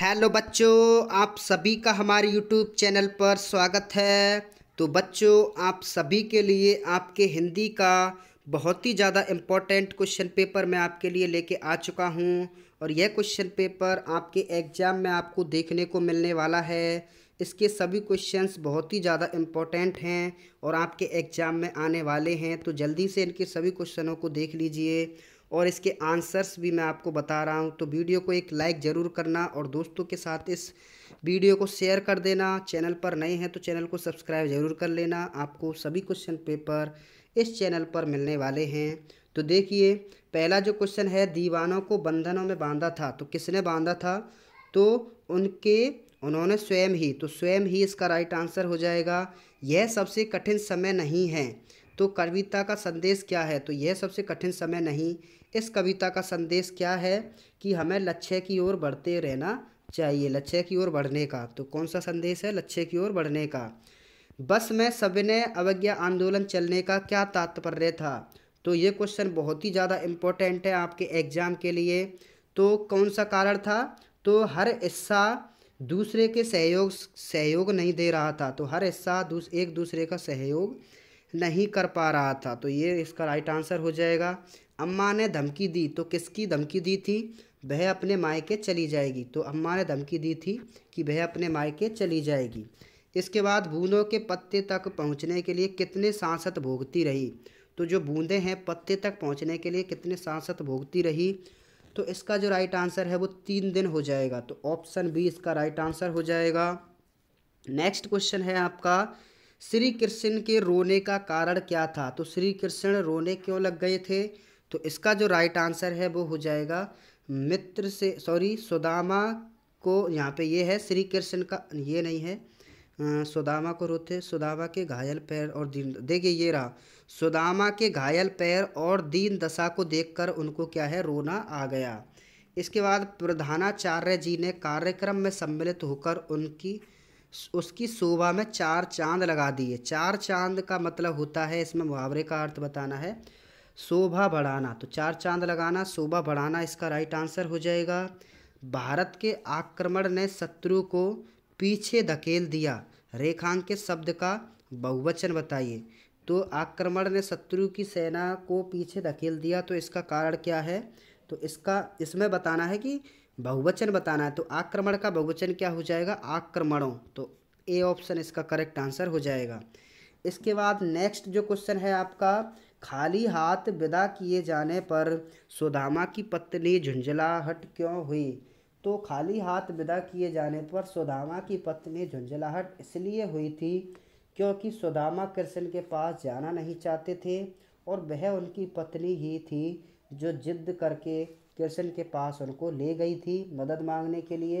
hello बच्चों आप सभी का हमारे यूट्यूब चैनल पर स्वागत है तो बच्चों आप सभी के लिए आपके हिंदी का बहुत ही ज़्यादा इम्पोर्टेंट क्वेश्चन पेपर मैं आपके लिए लेके आ चुका हूँ और यह क्वेश्चन पेपर आपके एग्ज़ाम में आपको देखने को मिलने वाला है इसके सभी क्वेश्चंस बहुत ही ज़्यादा इम्पोर्टेंट हैं और आपके एग्ज़ाम में आने वाले हैं तो जल्दी से इनके सभी क्वेश्चनों को देख लीजिए और इसके आंसर्स भी मैं आपको बता रहा हूँ तो वीडियो को एक लाइक ज़रूर करना और दोस्तों के साथ इस वीडियो को शेयर कर देना चैनल पर नए हैं तो चैनल को सब्सक्राइब ज़रूर कर लेना आपको सभी क्वेश्चन पेपर इस चैनल पर मिलने वाले हैं तो देखिए पहला जो क्वेश्चन है दीवानों को बंधनों में बांधा था तो किसने बांधा था तो उनके उन्होंने स्वयं ही तो स्वयं ही इसका राइट आंसर हो जाएगा यह सबसे कठिन समय नहीं है तो कविता का संदेश क्या है तो यह सबसे कठिन समय नहीं इस कविता का संदेश क्या है कि हमें लक्ष्य की ओर बढ़ते रहना चाहिए लक्ष्य की ओर बढ़ने का तो कौन सा संदेश है लक्ष्य की ओर बढ़ने का बस में सविनय अवज्ञा आंदोलन चलने का क्या तात्पर्य था तो ये क्वेश्चन बहुत ही ज़्यादा इम्पोर्टेंट है आपके एग्ज़ाम के लिए तो कौन सा कारण था तो हर हिस्सा दूसरे के सहयोग सहयोग नहीं दे रहा था तो हर हिस्सा दूस, एक दूसरे का सहयोग नहीं कर पा रहा था तो ये इसका राइट आंसर हो जाएगा अम्मा ने धमकी दी तो किसकी धमकी दी थी वह अपने मायके चली जाएगी तो अम्मा ने धमकी दी थी कि वह अपने मायके चली जाएगी इसके बाद बूंदों के पत्ते तक पहुंचने के लिए कितने सांसद भोगती रही तो जो बूंदे हैं पत्ते तक पहुंचने के लिए कितने सांसद भोगती रही तो इसका जो राइट आंसर है वो तीन दिन हो जाएगा तो ऑप्शन बी इसका राइट आंसर हो जाएगा नेक्स्ट क्वेश्चन है आपका श्री कृष्ण के रोने का कारण क्या था तो श्री कृष्ण रोने क्यों लग गए थे तो इसका जो राइट आंसर है वो हो जाएगा मित्र से सॉरी सुदामा को यहाँ पे ये है श्री कृष्ण का ये नहीं है सुदामा को रोते सुदामा के घायल पैर और दीन देखिए ये रहा सुदामा के घायल पैर और दीन दशा को देखकर उनको क्या है रोना आ गया इसके बाद प्रधानाचार्य जी ने कार्यक्रम में सम्मिलित होकर उनकी उसकी शोभा में चार चांद लगा दिए चार चांद का मतलब होता है इसमें मुहावरे का अर्थ बताना है शोभा बढ़ाना तो चार चांद लगाना शोभा बढ़ाना इसका राइट आंसर हो जाएगा भारत के आक्रमण ने शत्रु को पीछे धकेल दिया रेखांकित शब्द का बहुवचन बताइए तो आक्रमण ने शत्रु की सेना को पीछे धकेल दिया तो इसका कारण क्या है तो इसका इसमें बताना है कि बहुवचन बताना है तो आक्रमण का बहुवचन क्या हो जाएगा आक्रमणों तो ए ऑप्शन इसका करेक्ट आंसर हो जाएगा इसके बाद नेक्स्ट जो क्वेश्चन है आपका खाली हाथ विदा किए जाने पर सुदामा की पत्नी झुंझलाहट क्यों हुई तो खाली हाथ विदा किए जाने पर सुदामा की पत्नी झुंझलाहट इसलिए हुई थी क्योंकि सुदामा कृष्ण के पास जाना नहीं चाहते थे और वह उनकी पत्नी ही थी जो जिद करके कृष्ण के पास उनको ले गई थी मदद मांगने के लिए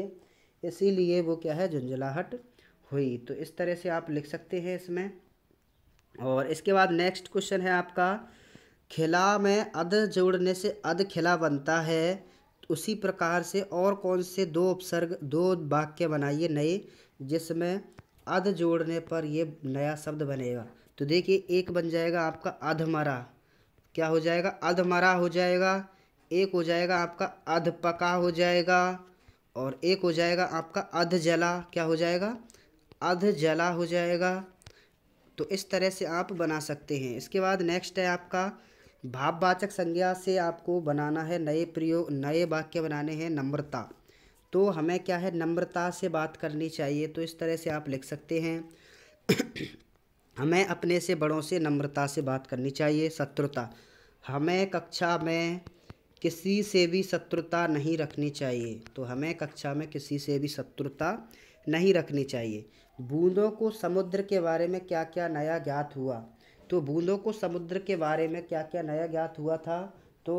इसीलिए वो क्या है झुंझलाहट हुई तो इस तरह से आप लिख सकते हैं इसमें और इसके बाद नेक्स्ट क्वेश्चन है आपका खिला में अध जोड़ने से अध खिला बनता है उसी प्रकार से और कौन से दो उपसर्ग दो वाक्य बनाइए नए जिसमें अध जोड़ने पर ये नया शब्द बनेगा तो देखिए एक बन जाएगा आपका अधमरा क्या हो जाएगा अधमरा हो जाएगा एक हो जाएगा आपका अध पका हो जाएगा और एक हो जाएगा आपका अध जला क्या हो जाएगा अध जला हो जाएगा तो इस तरह से आप बना सकते हैं इसके बाद नेक्स्ट है आपका भाववाचक संज्ञा से आपको बनाना है नए प्रयोग नए वाक्य बनाने हैं नम्रता तो हमें क्या है नम्रता से बात करनी चाहिए तो इस तरह से आप लिख सकते हैं हमें अपने से बड़ों से नम्रता से बात करनी चाहिए शत्रुता हमें कक्षा में किसी से भी शत्रुता नहीं रखनी चाहिए तो हमें कक्षा में किसी से भी शत्रुता नहीं रखनी चाहिए बूंदों को समुद्र के बारे में क्या क्या नया ज्ञात हुआ तो बूंदों को समुद्र के बारे में क्या क्या नया ज्ञात हुआ था तो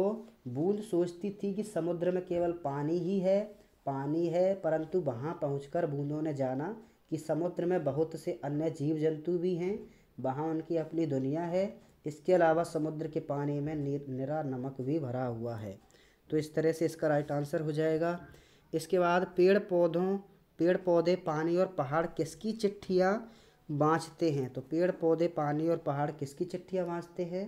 बूंद सोचती थी कि समुद्र में केवल पानी ही है पानी है परंतु वहाँ पहुँच बूंदों ने जाना कि समुद्र में बहुत से अन्य जीव जंतु भी हैं वहाँ उनकी अपनी दुनिया है इसके अलावा समुद्र के पानी में निरा नमक भी भरा हुआ है तो इस तरह से इसका राइट आंसर हो जाएगा इसके बाद पेड़ पौधों पेड़ पौधे पानी और पहाड़ किसकी चिट्ठियाँ बाँचते हैं तो पेड़ पौधे पानी और पहाड़ किसकी चिट्ठियाँ बाँचते हैं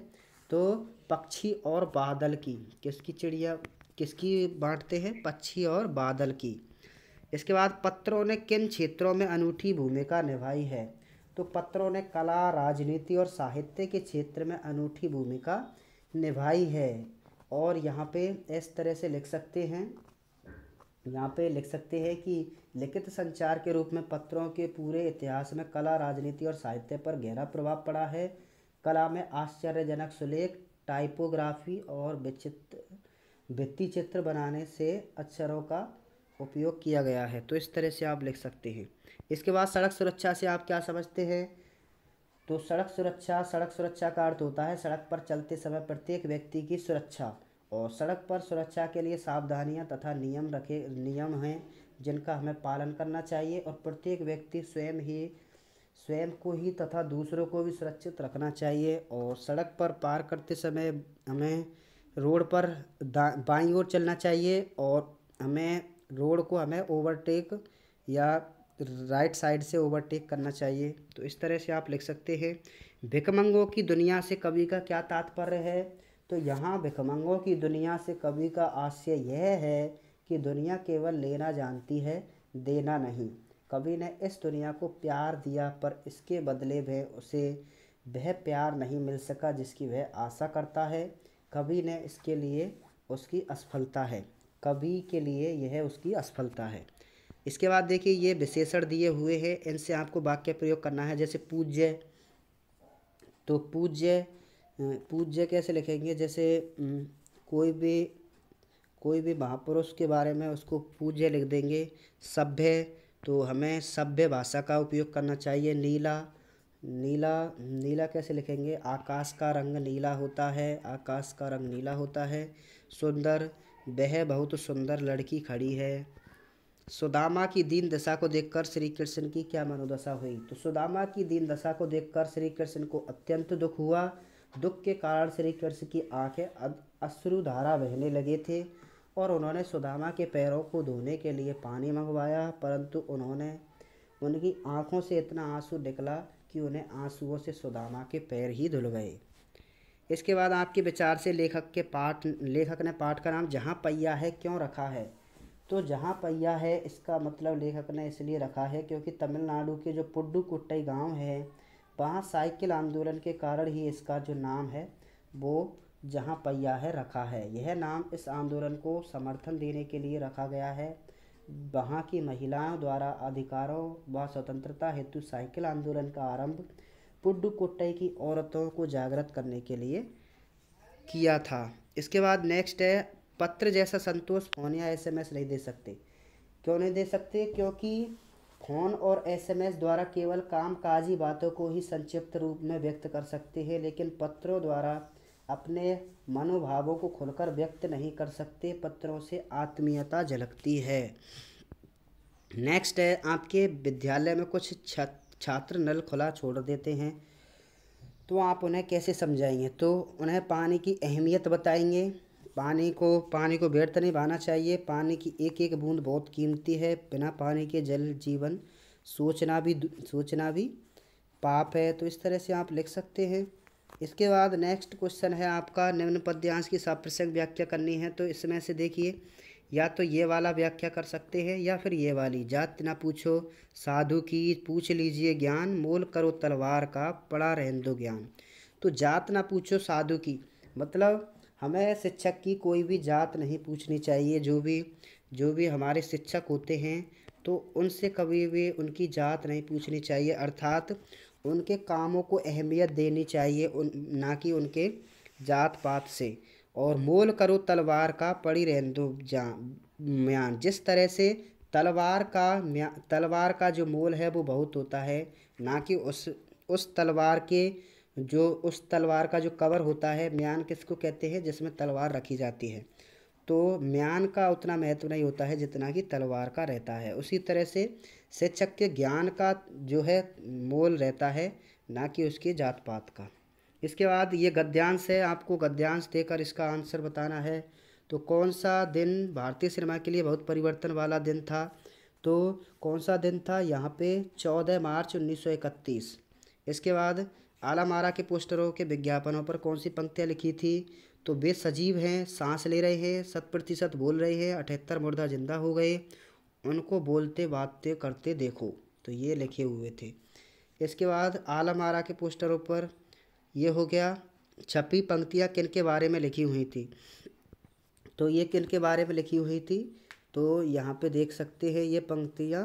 तो पक्षी और बादल की किसकी चिड़िया किसकी बांटते हैं पक्षी और बादल की इसके बाद पत्रों ने किन क्षेत्रों में अनूठी भूमिका निभाई है तो पत्रों ने कला राजनीति और साहित्य के क्षेत्र में अनूठी भूमिका निभाई है और यहाँ पे इस तरह से लिख सकते हैं यहाँ पे लिख सकते हैं कि लिखित संचार के रूप में पत्रों के पूरे इतिहास में कला राजनीति और साहित्य पर गहरा प्रभाव पड़ा है कला में आश्चर्यजनक सुलेख टाइपोग्राफी और विचित्र भित्ति चित्र बनाने से अक्षरों का उपयोग किया गया है तो इस तरह से आप लिख सकते हैं इसके बाद सड़क सुरक्षा से आप क्या समझते हैं तो सड़क सुरक्षा सड़क सुरक्षा का अर्थ होता है सड़क पर चलते समय प्रत्येक व्यक्ति की सुरक्षा और सड़क पर सुरक्षा के लिए सावधानियां तथा नियम रखे नियम हैं जिनका हमें पालन करना चाहिए और प्रत्येक व्यक्ति स्वयं ही स्वयं को ही तथा दूसरों को भी सुरक्षित रखना चाहिए और सड़क पर पार करते समय हमें रोड पर बाईं ओर चलना चाहिए और हमें रोड को हमें ओवरटेक या राइट साइड से ओवरटेक करना चाहिए तो इस तरह से आप लिख सकते हैं भिकमंगों की दुनिया से कवि का क्या तात्पर्य है तो यहाँ भिकमंगों की दुनिया से कवि का आशय यह है कि दुनिया केवल लेना जानती है देना नहीं कवि ने इस दुनिया को प्यार दिया पर इसके बदले में उसे वह प्यार नहीं मिल सका जिसकी वह आशा करता है कवि ने इसके लिए उसकी असफलता है कवि के लिए यह उसकी असफलता है इसके बाद देखिए ये विशेषण दिए हुए हैं इनसे आपको वाक्य प्रयोग करना है जैसे पूज्य तो पूज्य पूज्य कैसे लिखेंगे जैसे कोई भी कोई भी महापुरुष के बारे में उसको पूज्य लिख देंगे सभ्य तो हमें सभ्य भाषा का उपयोग करना चाहिए नीला नीला नीला कैसे लिखेंगे आकाश का रंग नीला होता है आकाश का रंग नीला होता है सुंदर वह बहुत सुंदर लड़की खड़ी है सुदामा की दीन दशा को देखकर श्री कृष्ण की क्या मनोदशा हुई तो सुदामा की दीन दशा को देखकर श्री कृष्ण को अत्यंत दुख हुआ दुख के कारण श्री कृष्ण की आंखें धारा बहने लगे थे और उन्होंने सुदामा के पैरों को धोने के लिए पानी मंगवाया परंतु उन्होंने उनकी आंखों से इतना आंसू निकला कि उन्हें आंसुओं से सुदामा के पैर ही धुल गए इसके बाद आपके विचार से लेखक के पाठ लेखक ने पाठ का नाम जहाँ पहिया है क्यों रखा है तो जहाँ पहिया है इसका मतलब लेखक ने इसलिए रखा है क्योंकि तमिलनाडु के जो कुट्टई गांव है वहाँ साइकिल आंदोलन के कारण ही इसका जो नाम है वो जहाँ पहिया है रखा है यह नाम इस आंदोलन को समर्थन देने के लिए रखा गया है वहाँ की महिलाओं द्वारा अधिकारों व स्वतंत्रता हेतु साइकिल आंदोलन का आरंभ पुडुकोट्टई की औरतों को जागृत करने के लिए किया था इसके बाद नेक्स्ट है पत्र जैसा संतोष फोन या एसएमएस नहीं दे सकते क्यों नहीं दे सकते क्योंकि फोन और एसएमएस द्वारा केवल कामकाजी बातों को ही संक्षिप्त रूप में व्यक्त कर सकते हैं लेकिन पत्रों द्वारा अपने मनोभावों को खुलकर व्यक्त नहीं कर सकते पत्रों से आत्मीयता झलकती है नेक्स्ट है आपके विद्यालय में कुछ छत छात्र नल खुला छोड़ देते हैं तो आप उन्हें कैसे समझाएंगे तो उन्हें पानी की अहमियत बताएंगे पानी को पानी को व्यर्थ नहीं बहाना चाहिए पानी की एक एक बूंद बहुत कीमती है बिना पानी के जल जीवन सोचना भी सोचना भी पाप है तो इस तरह से आप लिख सकते हैं इसके बाद नेक्स्ट क्वेश्चन है आपका निम्न पद्यांश की साप्रसंग व्याख्या करनी है तो इसमें से देखिए या तो ये वाला व्याख्या कर सकते हैं या फिर ये वाली जात ना पूछो साधु की पूछ लीजिए ज्ञान मोल करो तलवार का पड़ा रहन दो ज्ञान तो जात ना पूछो साधु की मतलब हमें शिक्षक की कोई भी जात नहीं पूछनी चाहिए जो भी जो भी हमारे शिक्षक होते हैं तो उनसे कभी भी उनकी जात नहीं पूछनी चाहिए अर्थात उनके कामों को अहमियत देनी चाहिए उन ना कि उनके जात पात से और मोल करो तलवार का पड़ी रहन दो म्यान जिस तरह से तलवार का तलवार का जो मोल है वो बहुत होता है ना कि उस उस तलवार के जो उस तलवार का जो कवर होता है म्यान किसको कहते हैं जिसमें तलवार रखी जाती है तो म्यान का उतना महत्व नहीं होता है जितना कि तलवार का रहता है उसी तरह से शिक्षक के ज्ञान का जो है मोल रहता है ना कि उसके जात पात का इसके बाद ये गद्यांश है आपको गद्यांश देकर इसका आंसर बताना है तो कौन सा दिन भारतीय सिनेमा के लिए बहुत परिवर्तन वाला दिन था तो कौन सा दिन था यहाँ पे चौदह मार्च उन्नीस सौ इकतीस इसके बाद आलामारा के पोस्टरों के विज्ञापनों पर कौन सी पंक्तियाँ लिखी थी तो वे सजीव हैं सांस ले रहे हैं शत प्रतिशत बोल रहे हैं अठहत्तर मुर्दा जिंदा हो गए उनको बोलते बातें करते देखो तो ये लिखे हुए थे इसके बाद आलामारा के पोस्टरों पर ये हो गया छपी पंक्तियाँ किन के बारे में लिखी हुई थी तो ये किन के बारे में लिखी हुई थी तो यहाँ पे देख सकते हैं ये पंक्तियाँ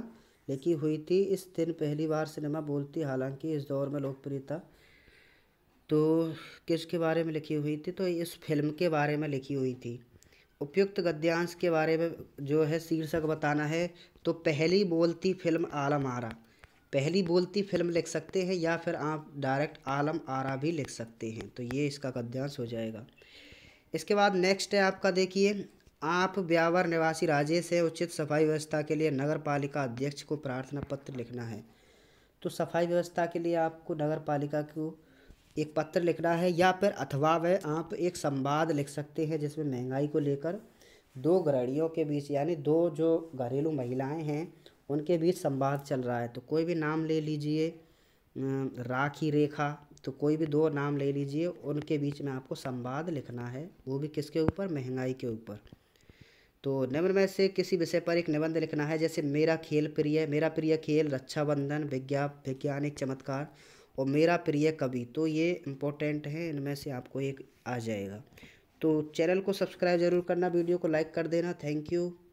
लिखी हुई थी इस दिन पहली बार सिनेमा बोलती हालांकि इस दौर में लोकप्रियता तो किसके बारे में लिखी हुई थी तो इस फिल्म के बारे में लिखी हुई थी उपयुक्त गद्यांश के बारे में जो है शीर्षक बताना है तो पहली बोलती फिल्म आलम आरा पहली बोलती फिल्म लिख सकते हैं या फिर आप डायरेक्ट आलम आरा भी लिख सकते हैं तो ये इसका गद्यांश हो जाएगा इसके बाद नेक्स्ट है आपका देखिए आप ब्यावर निवासी राजेश है उचित सफाई व्यवस्था के लिए नगर पालिका अध्यक्ष को प्रार्थना पत्र लिखना है तो सफाई व्यवस्था के लिए आपको नगर पालिका को एक पत्र लिखना है या फिर अथवा वह आप एक संवाद लिख सकते हैं जिसमें महंगाई को लेकर दो गृहणियों के बीच यानी दो जो घरेलू महिलाएं हैं उनके बीच संवाद चल रहा है तो कोई भी नाम ले लीजिए राखी रेखा तो कोई भी दो नाम ले लीजिए उनके बीच में आपको संवाद लिखना है वो भी किसके ऊपर महंगाई के ऊपर तो निम्न में से किसी विषय पर एक निबंध लिखना है जैसे मेरा खेल प्रिय मेरा प्रिय खेल रक्षाबंधन विज्ञा वैज्ञानिक चमत्कार और मेरा प्रिय कवि तो ये इम्पोर्टेंट है इनमें से आपको एक आ जाएगा तो चैनल को सब्सक्राइब जरूर करना वीडियो को लाइक कर देना थैंक यू